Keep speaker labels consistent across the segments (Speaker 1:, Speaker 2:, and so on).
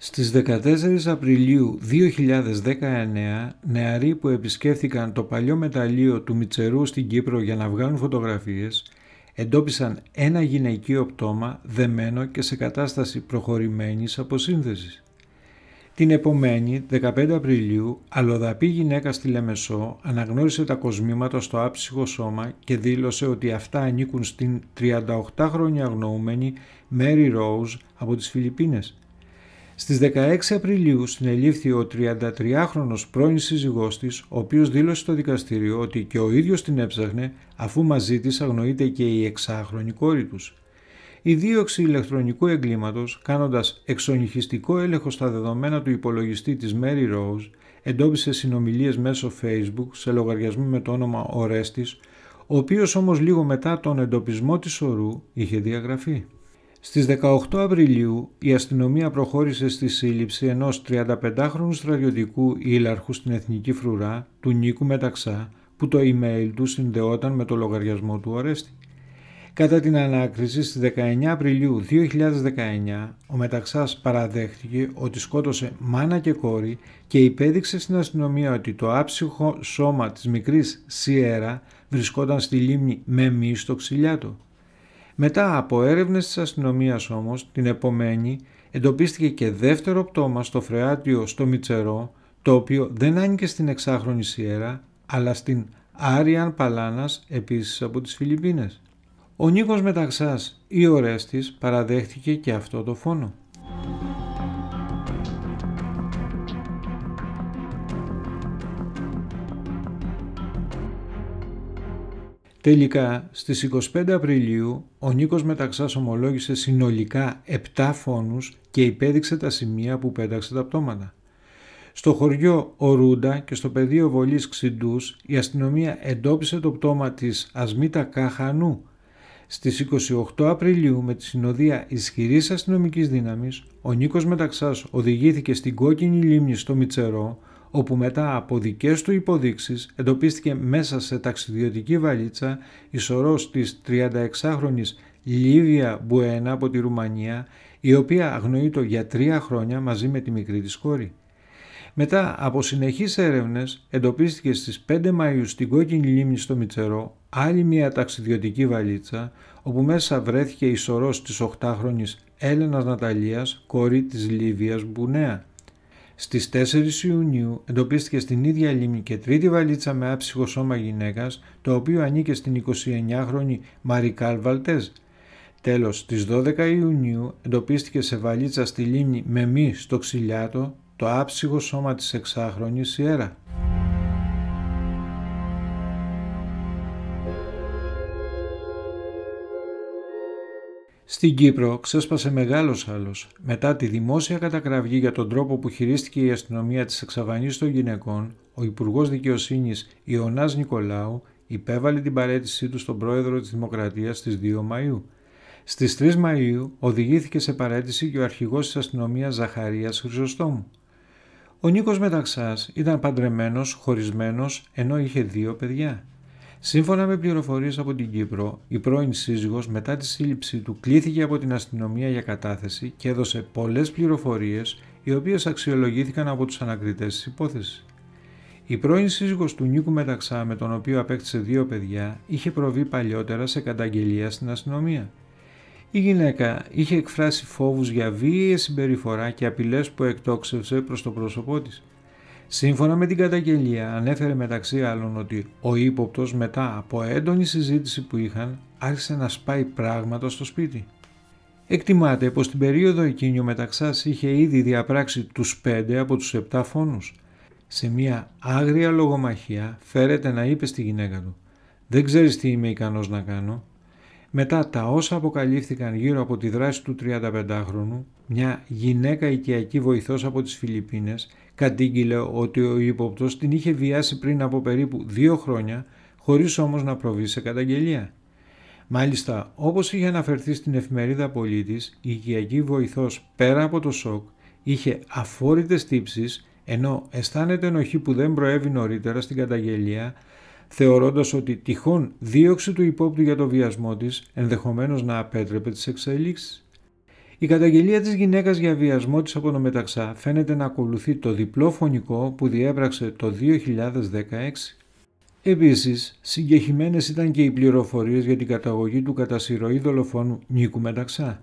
Speaker 1: Στις 14 Απριλίου 2019, νεαροί που επισκέφθηκαν το παλιό μεταλλείο του Μιτσερού στην Κύπρο για να βγάλουν φωτογραφίες, εντόπισαν ένα γυναικείο πτώμα δεμένο και σε κατάσταση προχωρημένης αποσύνθεσης. Την επομένη, 15 Απριλίου, αλλοδαπή γυναίκα στη Λεμεσό αναγνώρισε τα κοσμήματα στο άψυχο σώμα και δήλωσε ότι αυτά ανήκουν στην 38χρονη αγνοούμενη Mary Rose από τις Φιλιππίνες. Στις 16 Απριλίου συνελήφθη ο 33χρονος πρώην σύζυγός της, ο οποίος δήλωσε στο δικαστήριο ότι και ο ίδιος την έψαχνε, αφού μαζί της αγνοείται και η εξάχρονη κόρη τους. Η δίωξη ηλεκτρονικού εγκλήματος, κάνοντας εξονυχιστικό έλεγχο στα δεδομένα του υπολογιστή της Mary Rose, εντόπισε συνομιλίες μέσω Facebook σε λογαριασμό με το όνομα Ορέστης, ο οποίος όμως λίγο μετά τον εντοπισμό της ορού είχε διαγραφεί. Στις 18 Απριλίου η αστυνομία προχώρησε στη σύλληψη ενός 35χρονου στρατιωτικού ήλαρχου στην Εθνική Φρουρά του Νίκου Μεταξά που το email του συνδεόταν με το λογαριασμό του Ορέστη. Κατά την ανάκριση στις 19 Απριλίου 2019 ο Μεταξάς παραδέχτηκε ότι σκότωσε μάνα και κόρη και υπέδειξε στην αστυνομία ότι το άψυχο σώμα της μικρής Σιέρα βρισκόταν στη λίμνη με μη στο ξυλιάτο. Μετά από έρευνες της αστυνομίας όμως, την επομένη, εντοπίστηκε και δεύτερο πτώμα στο φρεάτιο στο Μιτσερό, το οποίο δεν άνοιγε στην εξάχρονη Σιέρα, αλλά στην Άριαν Παλάνας επίσης από τις Φιλιππίνες. Ο Νίκος Μεταξάς ή ο Ρέστης παραδέχτηκε και αυτό το φόνο. Τελικά, στις 25 Απριλίου, ο Νίκος Μεταξάς ομολόγησε συνολικά 7 φόνους και υπέδειξε τα σημεία που πέταξε τα πτώματα. Στο χωριό Ορούντα και στο πεδίο βολής η αστυνομία εντόπισε το πτώμα της Ασμίτα Καχανού. Στις 28 Απριλίου, με τη συνοδεία ισχυρής αστυνομικής δύναμης, ο Νίκος Μεταξάς οδηγήθηκε στην κόκκινη λίμνη στο Μιτσερό, όπου μετά από δικές του υποδείξεις εντοπίστηκε μέσα σε ταξιδιωτική βαλίτσα η σωρός της 36χρονης Λίβια Μπουένα από τη Ρουμανία, η οποία αγνοείτο για τρία χρόνια μαζί με τη μικρή της κόρη. Μετά από συνεχείς έρευνες εντοπίστηκε στις 5 Μαΐου στην κόκκινη λίμνη στο Μιτσερό άλλη μια ταξιδιωτική βαλίτσα όπου μέσα βρέθηκε η σωρός της 8χρονης Έλενας Ναταλίας, κόρη της Λίβιας Μπουνέα. Στις 4 Ιουνίου εντοπίστηκε στην ίδια λίμνη και τρίτη βαλίτσα με άψυχο σώμα γυναίκας, το οποίο ανήκε στην 29χρονη Μαρικάλ Βαλτέζ. Τέλος, στις 12 Ιουνίου εντοπίστηκε σε βαλίτσα στη λίμνη με μη στο Ξυλιάτο το άψυχο σώμα της εξάχρονης Σιέρα. Στην Κύπρο ξέσπασε μεγάλος άλλο, μετά τη δημόσια κατακραυγή για τον τρόπο που χειρίστηκε η αστυνομία της εξαφανής των γυναικών, ο Υπουργός Δικαιοσύνης Ιωνάς Νικολάου υπέβαλε την παρέτησή του στον πρόεδρο της Δημοκρατίας στις 2 Μαΐου. Στις 3 Μαΐου οδηγήθηκε σε παρέτηση και ο αρχηγός της αστυνομίας Ζαχαρίας Χρυσοστόμου. Ο νίκος μεταξάς ήταν παντρεμένος, χωρισμένος ενώ είχε δύο παιδιά. Σύμφωνα με πληροφορίες από την Κύπρο, η πρώην σύζυγος μετά τη σύλληψή του κλήθηκε από την αστυνομία για κατάθεση και έδωσε πολλές πληροφορίες οι οποίες αξιολογήθηκαν από τους ανακριτές της υπόθεσης. Η πρώην σύζυγος του Νίκου Μεταξά με τον οποίο απέκτησε δύο παιδιά είχε προβεί παλιότερα σε καταγγελία στην αστυνομία. Η γυναίκα είχε εκφράσει φόβους για βίαιη συμπεριφορά και απειλές που εκτόξευσε προς το πρόσωπό της. Σύμφωνα με την καταγγελία, ανέφερε μεταξύ άλλων ότι ο ύποπτος μετά από έντονη συζήτηση που είχαν άρχισε να σπάει πράγματα στο σπίτι. Εκτιμάται πως την περίοδο εκείνη ο Μεταξάς είχε ήδη διαπράξει τους πέντε από τους επτά φόνους. Σε μια άγρια λογομαχία φέρεται να είπε στη γυναίκα του «Δεν ξέρεις τι είμαι ικανός να κάνω». Μετά τα όσα αποκαλύφθηκαν γύρω από τη δράση του 35χρονου, μια γυναίκα οικιακή βοηθός από τις Φιλιππίνες κατήγγειλε ότι ο ύποπτος την είχε βιάσει πριν από περίπου δύο χρόνια, χωρίς όμως να προβεί σε καταγγελία. Μάλιστα, όπως είχε αναφερθεί στην εφημερίδα Πολίτης, η οικιακή βοηθός πέρα από το σοκ είχε αφόρητες τύψεις, ενώ αισθάνεται ενοχή που δεν προέβη νωρίτερα στην καταγγελία, θεωρώντας ότι τυχόν δίωξη του υπόπτου για το βιασμό της ενδεχομένως να απέτρεπε τις εξελίξεις. Η καταγγελία της γυναίκας για βιασμό της από το μεταξά φαίνεται να ακολουθεί το διπλό φωνικό που διέπραξε το 2016. Επίσης, συγκεχημένες ήταν και οι πληροφορίες για την καταγωγή του κατά σειροή δολοφόνου Νίκου Μεταξά.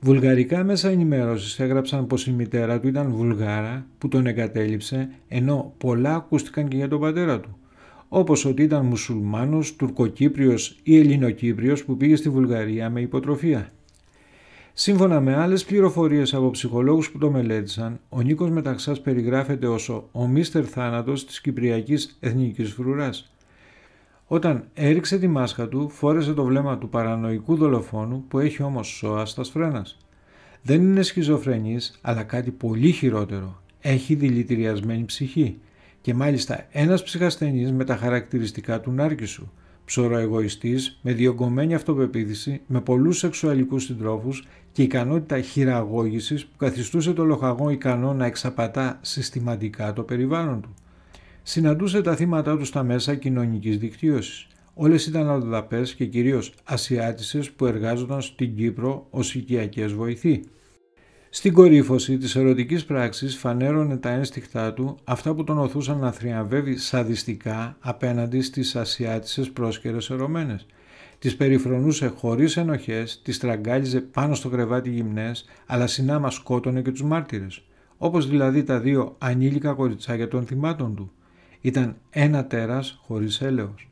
Speaker 1: Βουλγαρικά μέσα ενημέρωση έγραψαν πως η μητέρα του ήταν Βουλγάρα που τον εγκατέλειψε, ενώ πολλά ακούστηκαν και για τον πατέρα του όπως ότι ήταν μουσουλμάνος, τουρκοκύπριος ή ελληνοκύπριος που πήγε στη Βουλγαρία με υποτροφία. Σύμφωνα με άλλες πληροφορίες από ψυχολόγους που το μελέτησαν, ο Νίκος Μεταξάς περιγράφεται ως ο μίστερ θάνατος της Κυπριακής Εθνικής Φρουράς. Όταν έριξε τη μάσκα του, φόρεσε το βλέμμα του παρανοϊκού δολοφόνου που έχει όμως σώα στα σφρένα. Δεν είναι σχιζοφρενής, αλλά κάτι πολύ χειρότερο. Έχει δηλητηριασμένη ψυχή. Και μάλιστα ένας ψυχασθενής με τα χαρακτηριστικά του νάρκη σου ψωροεγωιστής, με διωγγωμένη αυτοπεποίθηση, με πολλούς σεξουαλικούς συντρόφους και ικανότητα χειραγώγησης που καθιστούσε το λοχαγό ικανό να εξαπατά συστηματικά το περιβάλλον του. Συναντούσε τα θύματα του στα μέσα κοινωνικής δικτύωσης. Όλες ήταν αλλοδαπές και κυρίως ασιάτισες που εργάζονταν στην Κύπρο ως οικιακές βοηθοί. Στην κορύφωση της ερωτικής πράξης φανέρωνε τα ένστικτά του αυτά που τον οθούσαν να θριαμβεύει σαδιστικά απέναντι στις ασιάτισες πρόσκαιρες ερωμένες. Τις περιφρονούσε χωρίς ενοχές, τις τραγκάλιζε πάνω στο κρεβάτι γυμνές, αλλά συνάμα σκότωνε και τους μάρτυρες, όπως δηλαδή τα δύο ανήλικα κοριτσάκια των θυμάτων του. Ήταν ένα τέρας χωρίς έλεος.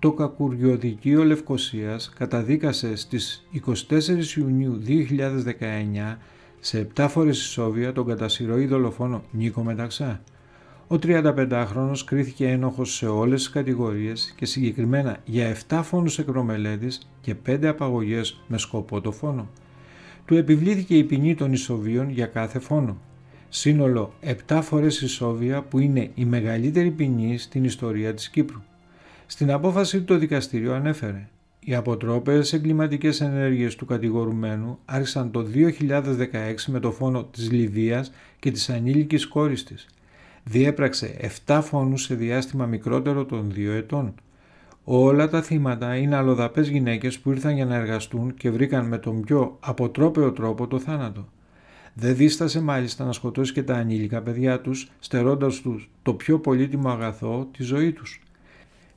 Speaker 1: το Κακουριοδικείο Λευκοσίας καταδίκασε στις 24 Ιουνίου 2019 σε 7 φορές ισόβια τον κατασυρωή δολοφόνο Νίκο Μεταξά. Ο 35χρονος κρίθηκε ένοχος σε όλες τις κατηγορίες και συγκεκριμένα για 7 φόνους εκρομελέτης και 5 απαγωγές με σκοπό το φόνο. Του επιβλήθηκε η ποινή των ισοβίων για κάθε φόνο. Σύνολο 7 φορές ισόβια που είναι η μεγαλύτερη ποινή στην ιστορία της Κύπρου. Στην απόφαση του το δικαστήριο ανέφερε «Οι αποτρόπες εγκληματικές ενέργειες του κατηγορουμένου άρχισαν το 2016 με το φόνο της Λιβίας και της ανήλικης κόρης της. Διέπραξε 7 φόνους σε διάστημα μικρότερο των 2 ετών. Όλα τα θύματα είναι αλλοδαπές γυναίκες που ήρθαν για να εργαστούν και βρήκαν με τον πιο αποτρόπαιο τρόπο το θάνατο. Δεν δίστασε μάλιστα να σκοτώσει και τα ανήλικα παιδιά τους, στερώντας τους το πιο πολύτιμο αγαθό, τη ζωή τους.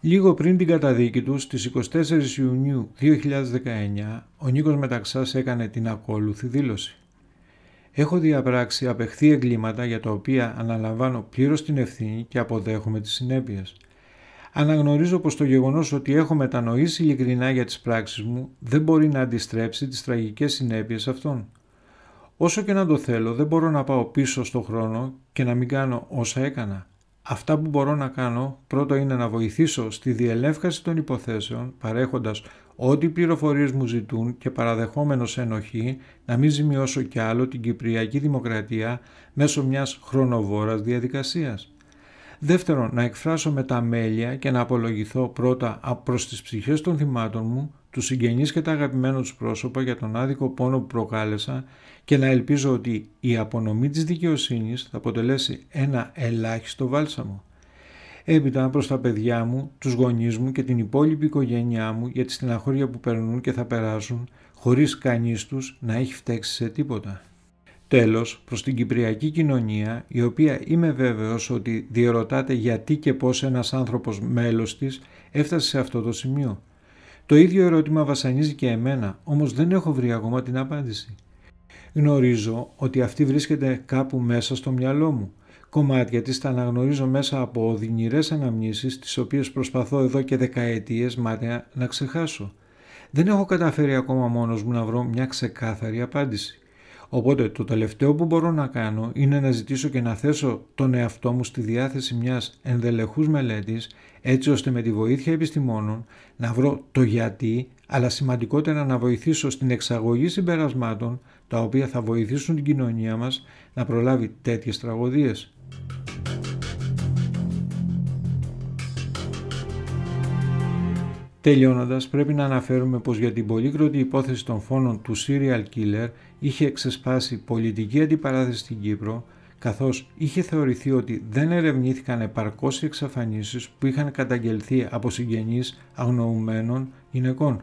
Speaker 1: Λίγο πριν την καταδίκη του, στις 24 Ιουνίου 2019, ο Νίκος Μεταξάς έκανε την ακόλουθη δήλωση. «Έχω διαπράξει απεχθή εγκλήματα για τα οποία αναλαμβάνω πλήρως την ευθύνη και αποδέχομαι τις συνέπειες. Αναγνωρίζω πως το γεγονός ότι έχω μετανοήσει ειλικρινά για τις πράξεις μου δεν μπορεί να αντιστρέψει τις τραγικές συνέπειες αυτών. Όσο και να το θέλω δεν μπορώ να πάω πίσω στον χρόνο και να μην κάνω όσα έκανα. Αυτά που μπορώ να κάνω πρώτο είναι να βοηθήσω στη διελεύκαση των υποθέσεων παρέχοντας ό,τι πληροφορίες μου ζητούν και παραδεχόμενος ενοχή να μην ζημιώσω κι άλλο την Κυπριακή Δημοκρατία μέσω μιας χρονοβόρας διαδικασίας. Δεύτερον, να εκφράσω με τα μέλια και να απολογηθώ πρώτα προς τις ψυχές των θυμάτων μου τους συγγενείς και τα αγαπημένα τους πρόσωπα για τον άδικο πόνο που προκάλεσα και να ελπίζω ότι η απονομή της δικαιοσύνης θα αποτελέσει ένα ελάχιστο βάλσαμο. Έπειτα προς τα παιδιά μου, τους γονείς μου και την υπόλοιπη οικογένειά μου για τη στεναχώρια που περνούν και θα περάσουν χωρίς κανείς τους να έχει φταίξει σε τίποτα. Τέλος, προς την Κυπριακή κοινωνία, η οποία είμαι βέβαιος ότι διερωτάται γιατί και πώς ένας άνθρωπος μέλος της έφτασε σε αυτό το σημείο. Το ίδιο ερώτημα βασανίζει και εμένα, όμως δεν έχω βρει ακόμα την απάντηση. Γνωρίζω ότι αυτή βρίσκεται κάπου μέσα στο μυαλό μου. Κομμάτια της τα αναγνωρίζω μέσα από οδυνηρές αναμνήσεις, τις οποίες προσπαθώ εδώ και δεκαετίες μάταια να ξεχάσω. Δεν έχω καταφέρει ακόμα μόνος μου να βρω μια ξεκάθαρη απάντηση. Οπότε το τελευταίο που μπορώ να κάνω είναι να ζητήσω και να θέσω τον εαυτό μου στη διάθεση μιας ενδελεχούς μελέτης έτσι ώστε με τη βοήθεια επιστημόνων να βρω το γιατί αλλά σημαντικότερα να βοηθήσω στην εξαγωγή συμπερασμάτων τα οποία θα βοηθήσουν την κοινωνία μας να προλάβει τέτοιες τραγωδίες. Τελειώνοντας, πρέπει να αναφέρουμε πως για την πολύκροτη υπόθεση των φόνων του serial killer είχε εξεσπάσει πολιτική αντιπαράθεση στην Κύπρο καθώς είχε θεωρηθεί ότι δεν ερευνήθηκαν επαρκώς οι εξαφανίσεις που είχαν καταγγελθεί από συγγενείς αγνοουμένων γυναικών.